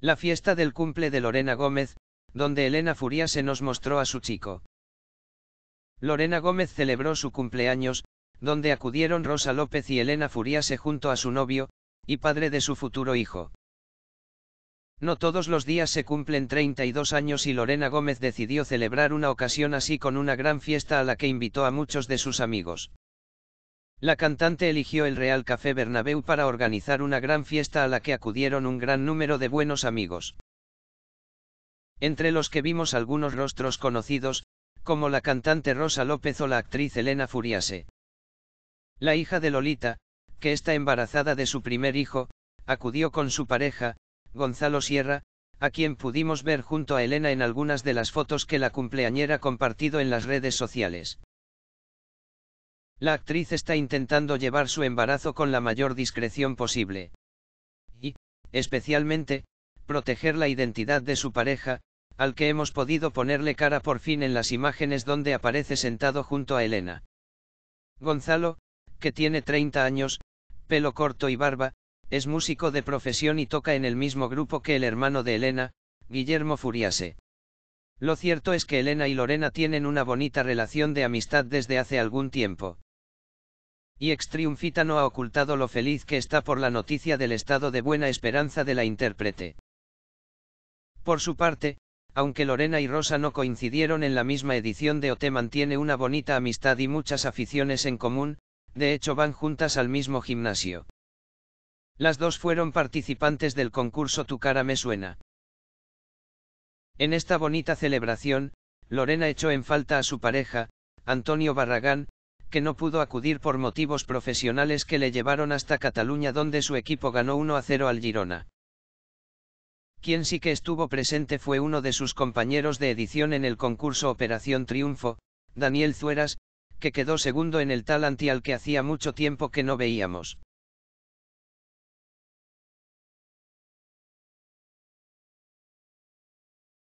La fiesta del cumple de Lorena Gómez, donde Elena Furiase se nos mostró a su chico. Lorena Gómez celebró su cumpleaños, donde acudieron Rosa López y Elena Furiase junto a su novio, y padre de su futuro hijo. No todos los días se cumplen 32 años y Lorena Gómez decidió celebrar una ocasión así con una gran fiesta a la que invitó a muchos de sus amigos. La cantante eligió el Real Café Bernabéu para organizar una gran fiesta a la que acudieron un gran número de buenos amigos. Entre los que vimos algunos rostros conocidos, como la cantante Rosa López o la actriz Elena Furiase. La hija de Lolita, que está embarazada de su primer hijo, acudió con su pareja, Gonzalo Sierra, a quien pudimos ver junto a Elena en algunas de las fotos que la cumpleañera compartido en las redes sociales. La actriz está intentando llevar su embarazo con la mayor discreción posible. Y, especialmente, proteger la identidad de su pareja, al que hemos podido ponerle cara por fin en las imágenes donde aparece sentado junto a Elena. Gonzalo, que tiene 30 años, pelo corto y barba, es músico de profesión y toca en el mismo grupo que el hermano de Elena, Guillermo Furiase. Lo cierto es que Elena y Lorena tienen una bonita relación de amistad desde hace algún tiempo y Triunfita no ha ocultado lo feliz que está por la noticia del estado de buena esperanza de la intérprete. Por su parte, aunque Lorena y Rosa no coincidieron en la misma edición de OT mantiene una bonita amistad y muchas aficiones en común, de hecho van juntas al mismo gimnasio. Las dos fueron participantes del concurso Tu cara me suena. En esta bonita celebración, Lorena echó en falta a su pareja, Antonio Barragán, que no pudo acudir por motivos profesionales que le llevaron hasta Cataluña donde su equipo ganó 1 a 0 al Girona. Quien sí que estuvo presente fue uno de sus compañeros de edición en el concurso Operación Triunfo, Daniel Zueras, que quedó segundo en el Talanti al que hacía mucho tiempo que no veíamos.